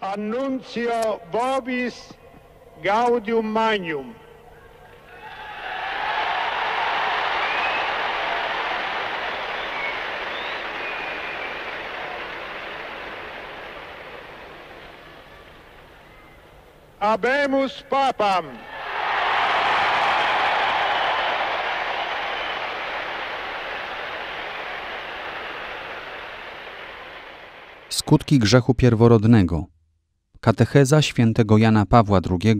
Annuncio Vobis Gaudium Magnum. Abemus Papam. Skutki grzechu pierworodnego. Katecheza świętego Jana Pawła II,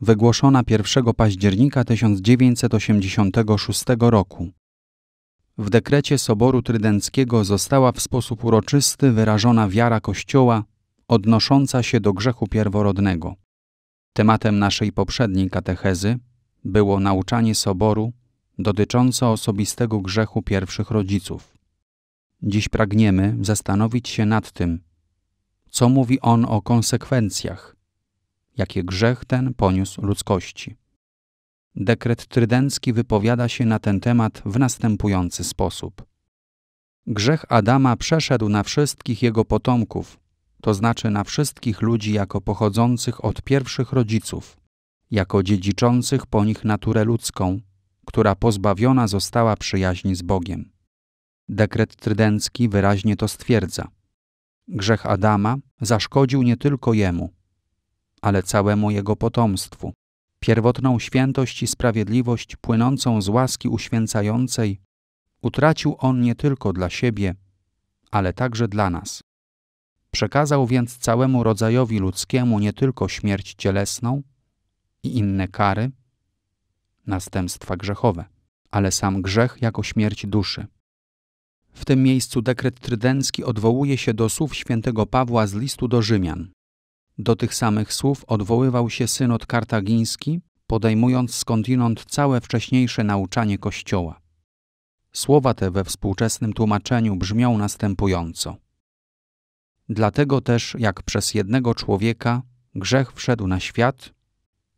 wygłoszona 1 października 1986 roku. W dekrecie Soboru Trydenckiego została w sposób uroczysty wyrażona wiara Kościoła odnosząca się do grzechu pierworodnego. Tematem naszej poprzedniej katechezy było nauczanie Soboru dotyczące osobistego grzechu pierwszych rodziców. Dziś pragniemy zastanowić się nad tym, co mówi on o konsekwencjach, jakie grzech ten poniósł ludzkości. Dekret trydencki wypowiada się na ten temat w następujący sposób. Grzech Adama przeszedł na wszystkich jego potomków, to znaczy na wszystkich ludzi jako pochodzących od pierwszych rodziców, jako dziedziczących po nich naturę ludzką, która pozbawiona została przyjaźni z Bogiem. Dekret trydencki wyraźnie to stwierdza. Grzech Adama zaszkodził nie tylko jemu, ale całemu jego potomstwu. Pierwotną świętość i sprawiedliwość płynącą z łaski uświęcającej utracił on nie tylko dla siebie, ale także dla nas. Przekazał więc całemu rodzajowi ludzkiemu nie tylko śmierć cielesną i inne kary, następstwa grzechowe, ale sam grzech jako śmierć duszy. W tym miejscu dekret trydencki odwołuje się do słów świętego Pawła z listu do Rzymian. Do tych samych słów odwoływał się synod kartagiński, podejmując skądinąd całe wcześniejsze nauczanie Kościoła. Słowa te we współczesnym tłumaczeniu brzmią następująco. Dlatego też, jak przez jednego człowieka grzech wszedł na świat,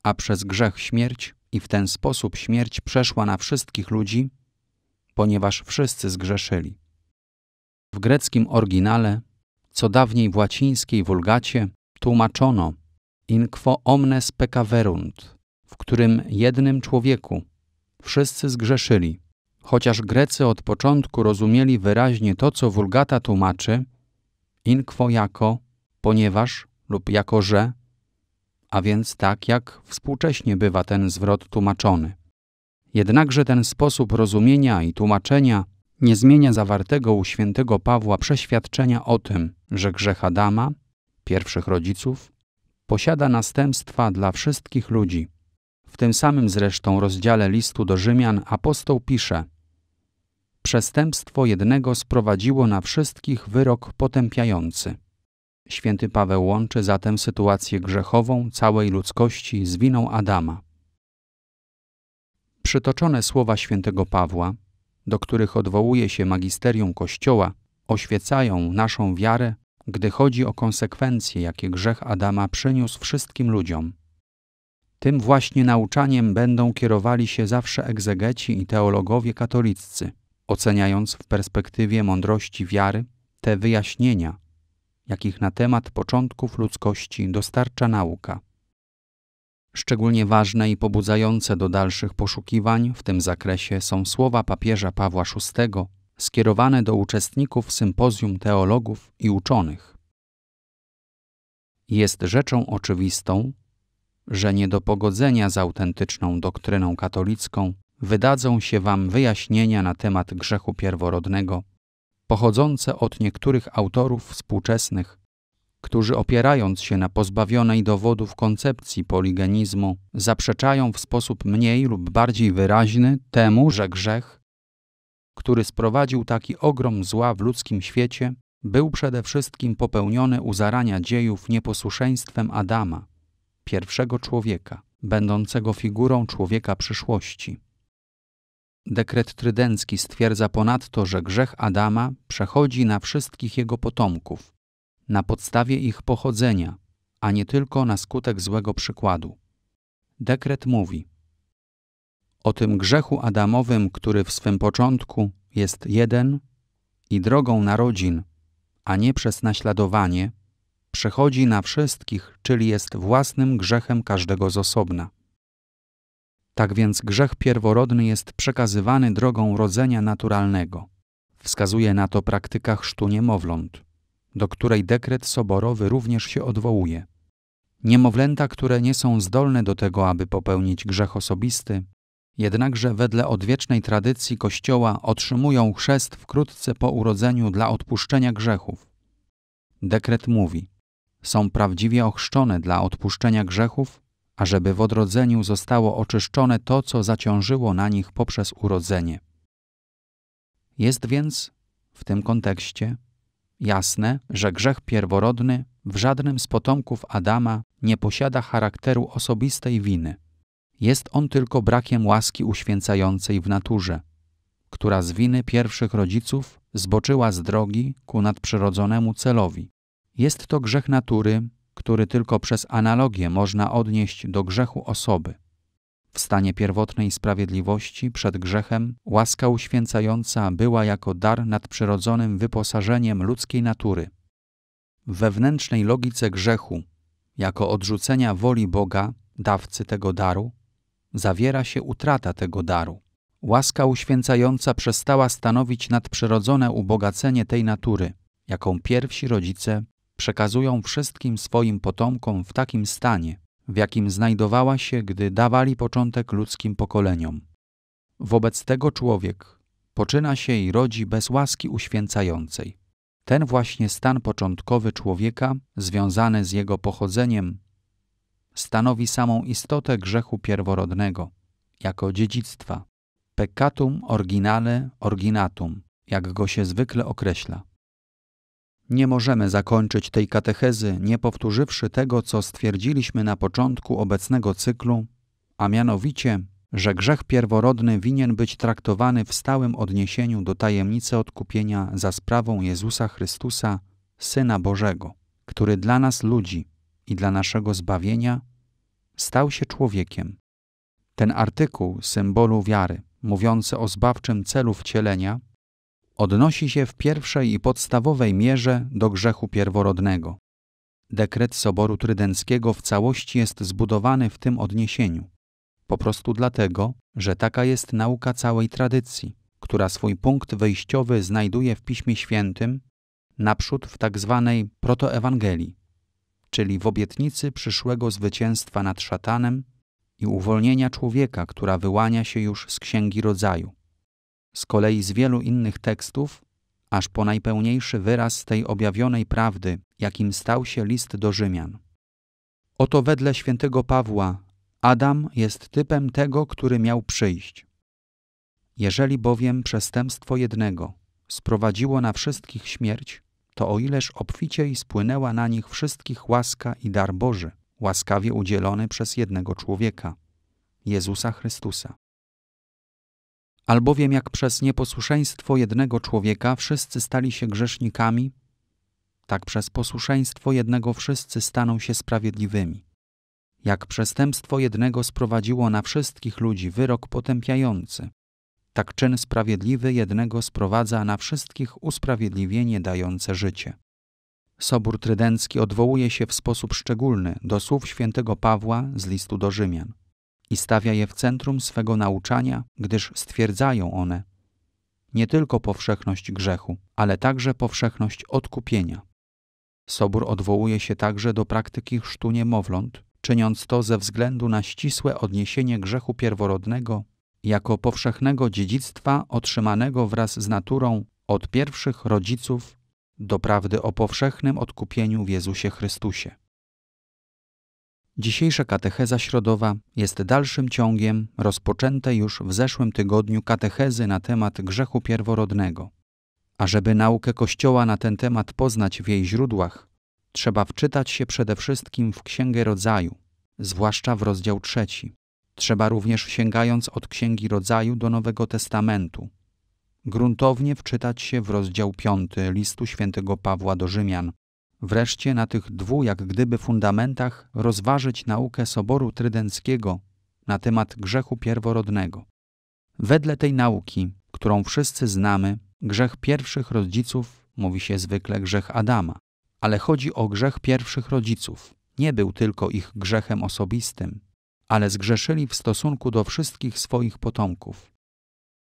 a przez grzech śmierć, i w ten sposób śmierć przeszła na wszystkich ludzi, ponieważ wszyscy zgrzeszyli. W greckim oryginale, co dawniej w łacińskiej wulgacie, tłumaczono in quo omnes pecaverunt, w którym jednym człowieku wszyscy zgrzeszyli. Chociaż Grecy od początku rozumieli wyraźnie to, co wulgata tłumaczy, in quo jako, ponieważ lub jako że, a więc tak jak współcześnie bywa ten zwrot tłumaczony. Jednakże ten sposób rozumienia i tłumaczenia nie zmienia zawartego u świętego Pawła przeświadczenia o tym, że grzech Adama, pierwszych rodziców, posiada następstwa dla wszystkich ludzi. W tym samym zresztą rozdziale listu do Rzymian apostoł pisze Przestępstwo jednego sprowadziło na wszystkich wyrok potępiający. Święty Paweł łączy zatem sytuację grzechową całej ludzkości z winą Adama. Przytoczone słowa świętego Pawła do których odwołuje się magisterium Kościoła, oświecają naszą wiarę, gdy chodzi o konsekwencje, jakie grzech Adama przyniósł wszystkim ludziom. Tym właśnie nauczaniem będą kierowali się zawsze egzegeci i teologowie katoliccy, oceniając w perspektywie mądrości wiary te wyjaśnienia, jakich na temat początków ludzkości dostarcza nauka. Szczególnie ważne i pobudzające do dalszych poszukiwań w tym zakresie są słowa papieża Pawła VI skierowane do uczestników sympozjum teologów i uczonych. Jest rzeczą oczywistą, że nie do pogodzenia z autentyczną doktryną katolicką wydadzą się wam wyjaśnienia na temat grzechu pierworodnego, pochodzące od niektórych autorów współczesnych, którzy opierając się na pozbawionej dowodów koncepcji poligenizmu, zaprzeczają w sposób mniej lub bardziej wyraźny temu, że grzech, który sprowadził taki ogrom zła w ludzkim świecie, był przede wszystkim popełniony u zarania dziejów nieposłuszeństwem Adama, pierwszego człowieka, będącego figurą człowieka przyszłości. Dekret trydencki stwierdza ponadto, że grzech Adama przechodzi na wszystkich jego potomków, na podstawie ich pochodzenia, a nie tylko na skutek złego przykładu. Dekret mówi o tym grzechu Adamowym, który w swym początku jest jeden i drogą narodzin, a nie przez naśladowanie, przechodzi na wszystkich, czyli jest własnym grzechem każdego z osobna. Tak więc grzech pierworodny jest przekazywany drogą rodzenia naturalnego. Wskazuje na to praktyka chrztu niemowląt do której dekret soborowy również się odwołuje. Niemowlęta, które nie są zdolne do tego, aby popełnić grzech osobisty, jednakże wedle odwiecznej tradycji Kościoła otrzymują chrzest wkrótce po urodzeniu dla odpuszczenia grzechów. Dekret mówi: Są prawdziwie ochrzczone dla odpuszczenia grzechów, ażeby w odrodzeniu zostało oczyszczone to, co zaciążyło na nich poprzez urodzenie. Jest więc w tym kontekście jasne, że grzech pierworodny w żadnym z potomków Adama nie posiada charakteru osobistej winy. Jest on tylko brakiem łaski uświęcającej w naturze, która z winy pierwszych rodziców zboczyła z drogi ku nadprzyrodzonemu celowi. Jest to grzech natury, który tylko przez analogię można odnieść do grzechu osoby. W stanie pierwotnej sprawiedliwości przed grzechem łaska uświęcająca była jako dar nadprzyrodzonym wyposażeniem ludzkiej natury. W wewnętrznej logice grzechu, jako odrzucenia woli Boga, dawcy tego daru, zawiera się utrata tego daru. Łaska uświęcająca przestała stanowić nadprzyrodzone ubogacenie tej natury, jaką pierwsi rodzice przekazują wszystkim swoim potomkom w takim stanie, w jakim znajdowała się, gdy dawali początek ludzkim pokoleniom. Wobec tego człowiek poczyna się i rodzi bez łaski uświęcającej. Ten właśnie stan początkowy człowieka, związany z jego pochodzeniem, stanowi samą istotę grzechu pierworodnego, jako dziedzictwa, peccatum originale originatum, jak go się zwykle określa. Nie możemy zakończyć tej katechezy, nie powtórzywszy tego, co stwierdziliśmy na początku obecnego cyklu, a mianowicie, że grzech pierworodny winien być traktowany w stałym odniesieniu do tajemnicy odkupienia za sprawą Jezusa Chrystusa, Syna Bożego, który dla nas ludzi i dla naszego zbawienia stał się człowiekiem. Ten artykuł symbolu wiary, mówiący o zbawczym celu wcielenia, odnosi się w pierwszej i podstawowej mierze do grzechu pierworodnego. Dekret Soboru Trydenckiego w całości jest zbudowany w tym odniesieniu. Po prostu dlatego, że taka jest nauka całej tradycji, która swój punkt wyjściowy znajduje w Piśmie Świętym, naprzód w tak zwanej protoewangelii, czyli w obietnicy przyszłego zwycięstwa nad szatanem i uwolnienia człowieka, która wyłania się już z Księgi Rodzaju z kolei z wielu innych tekstów, aż po najpełniejszy wyraz tej objawionej prawdy, jakim stał się list do Rzymian. Oto wedle świętego Pawła Adam jest typem tego, który miał przyjść. Jeżeli bowiem przestępstwo jednego sprowadziło na wszystkich śmierć, to o ileż obficiej spłynęła na nich wszystkich łaska i dar Boży, łaskawie udzielony przez jednego człowieka, Jezusa Chrystusa. Albowiem jak przez nieposłuszeństwo jednego człowieka wszyscy stali się grzesznikami, tak przez posłuszeństwo jednego wszyscy staną się sprawiedliwymi. Jak przestępstwo jednego sprowadziło na wszystkich ludzi wyrok potępiający, tak czyn sprawiedliwy jednego sprowadza na wszystkich usprawiedliwienie dające życie. Sobór Trydencki odwołuje się w sposób szczególny do słów świętego Pawła z listu do Rzymian i stawia je w centrum swego nauczania, gdyż stwierdzają one nie tylko powszechność grzechu, ale także powszechność odkupienia. Sobór odwołuje się także do praktyki chrztu niemowląt, czyniąc to ze względu na ścisłe odniesienie grzechu pierworodnego jako powszechnego dziedzictwa otrzymanego wraz z naturą od pierwszych rodziców do prawdy o powszechnym odkupieniu w Jezusie Chrystusie. Dzisiejsza katecheza środowa jest dalszym ciągiem rozpoczętej już w zeszłym tygodniu katechezy na temat grzechu pierworodnego. A żeby naukę Kościoła na ten temat poznać w jej źródłach, trzeba wczytać się przede wszystkim w Księgę Rodzaju, zwłaszcza w rozdział trzeci. Trzeba również sięgając od Księgi Rodzaju do Nowego Testamentu, gruntownie wczytać się w rozdział piąty listu św. Pawła do Rzymian, Wreszcie na tych dwóch, jak gdyby fundamentach rozważyć naukę Soboru Trydenckiego na temat grzechu pierworodnego. Wedle tej nauki, którą wszyscy znamy, grzech pierwszych rodziców mówi się zwykle grzech Adama, ale chodzi o grzech pierwszych rodziców. Nie był tylko ich grzechem osobistym, ale zgrzeszyli w stosunku do wszystkich swoich potomków.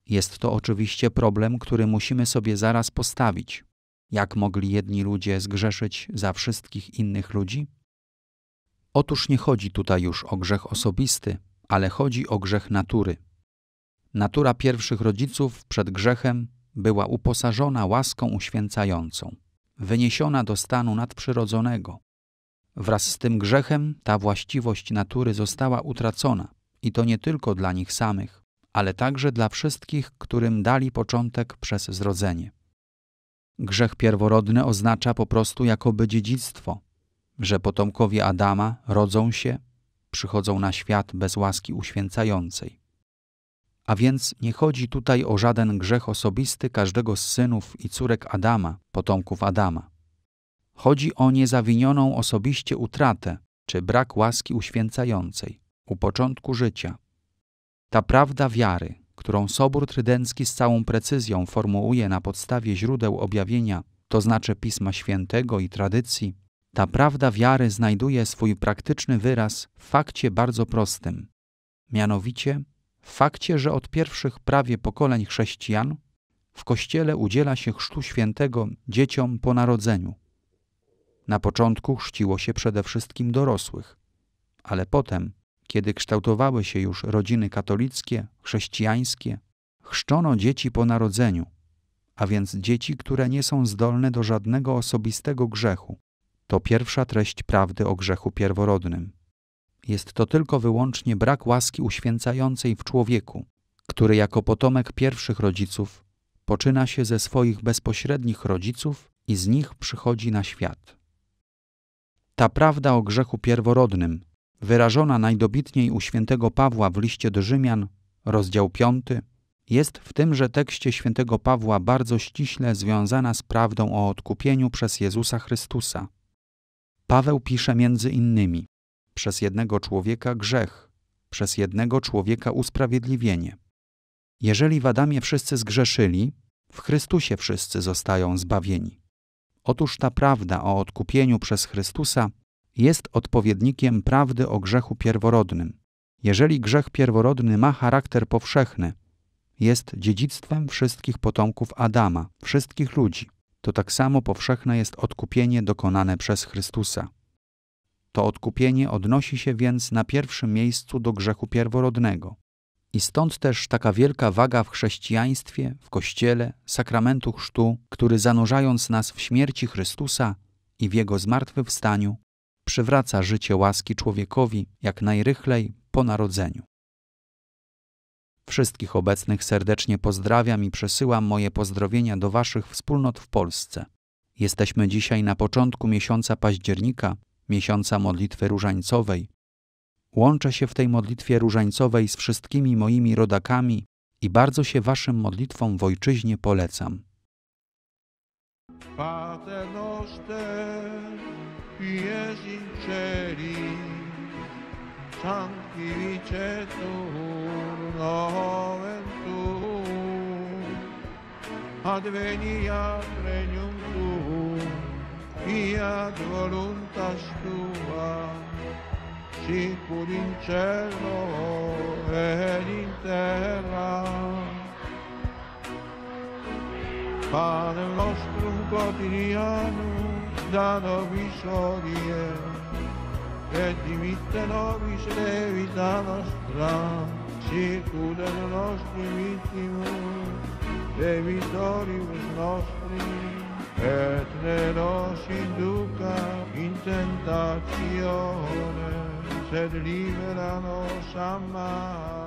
Jest to oczywiście problem, który musimy sobie zaraz postawić, jak mogli jedni ludzie zgrzeszyć za wszystkich innych ludzi? Otóż nie chodzi tutaj już o grzech osobisty, ale chodzi o grzech natury. Natura pierwszych rodziców przed grzechem była uposażona łaską uświęcającą, wyniesiona do stanu nadprzyrodzonego. Wraz z tym grzechem ta właściwość natury została utracona i to nie tylko dla nich samych, ale także dla wszystkich, którym dali początek przez zrodzenie. Grzech pierworodny oznacza po prostu jakoby dziedzictwo, że potomkowie Adama rodzą się, przychodzą na świat bez łaski uświęcającej. A więc nie chodzi tutaj o żaden grzech osobisty każdego z synów i córek Adama, potomków Adama. Chodzi o niezawinioną osobiście utratę czy brak łaski uświęcającej u początku życia. Ta prawda wiary którą Sobór Trydencki z całą precyzją formułuje na podstawie źródeł objawienia, to znaczy Pisma Świętego i tradycji, ta prawda wiary znajduje swój praktyczny wyraz w fakcie bardzo prostym, mianowicie w fakcie, że od pierwszych prawie pokoleń chrześcijan w Kościele udziela się Chrztu Świętego dzieciom po narodzeniu. Na początku chrzciło się przede wszystkim dorosłych, ale potem kiedy kształtowały się już rodziny katolickie, chrześcijańskie, chrzczono dzieci po narodzeniu, a więc dzieci, które nie są zdolne do żadnego osobistego grzechu. To pierwsza treść prawdy o grzechu pierworodnym. Jest to tylko wyłącznie brak łaski uświęcającej w człowieku, który jako potomek pierwszych rodziców poczyna się ze swoich bezpośrednich rodziców i z nich przychodzi na świat. Ta prawda o grzechu pierworodnym wyrażona najdobitniej u świętego Pawła w liście do Rzymian, rozdział 5, jest w tymże tekście świętego Pawła bardzo ściśle związana z prawdą o odkupieniu przez Jezusa Chrystusa. Paweł pisze między innymi: przez jednego człowieka grzech, przez jednego człowieka usprawiedliwienie. Jeżeli w Adamie wszyscy zgrzeszyli, w Chrystusie wszyscy zostają zbawieni. Otóż ta prawda o odkupieniu przez Chrystusa jest odpowiednikiem prawdy o grzechu pierworodnym. Jeżeli grzech pierworodny ma charakter powszechny, jest dziedzictwem wszystkich potomków Adama, wszystkich ludzi, to tak samo powszechne jest odkupienie dokonane przez Chrystusa. To odkupienie odnosi się więc na pierwszym miejscu do grzechu pierworodnego. I stąd też taka wielka waga w chrześcijaństwie, w kościele, sakramentu chrztu, który zanurzając nas w śmierci Chrystusa i w jego zmartwychwstaniu, przywraca życie łaski człowiekowi jak najrychlej po narodzeniu. Wszystkich obecnych serdecznie pozdrawiam i przesyłam moje pozdrowienia do Waszych wspólnot w Polsce. Jesteśmy dzisiaj na początku miesiąca października, miesiąca modlitwy różańcowej. Łączę się w tej modlitwie różańcowej z wszystkimi moimi rodakami i bardzo się Waszym modlitwom w ojczyźnie polecam. Pater noster. semplici e sinceri, santi vice turno ventù, advenia regnum tuum, fiat voluntas tua, sicur in cielo ed in terra. Padre nostrum quotidianum, vitano visorie, e di vite nobis le vita nostra, sicura le nostre vittime, e vitoribus nostri, et ne nos induca in tentazione, se liberano nos a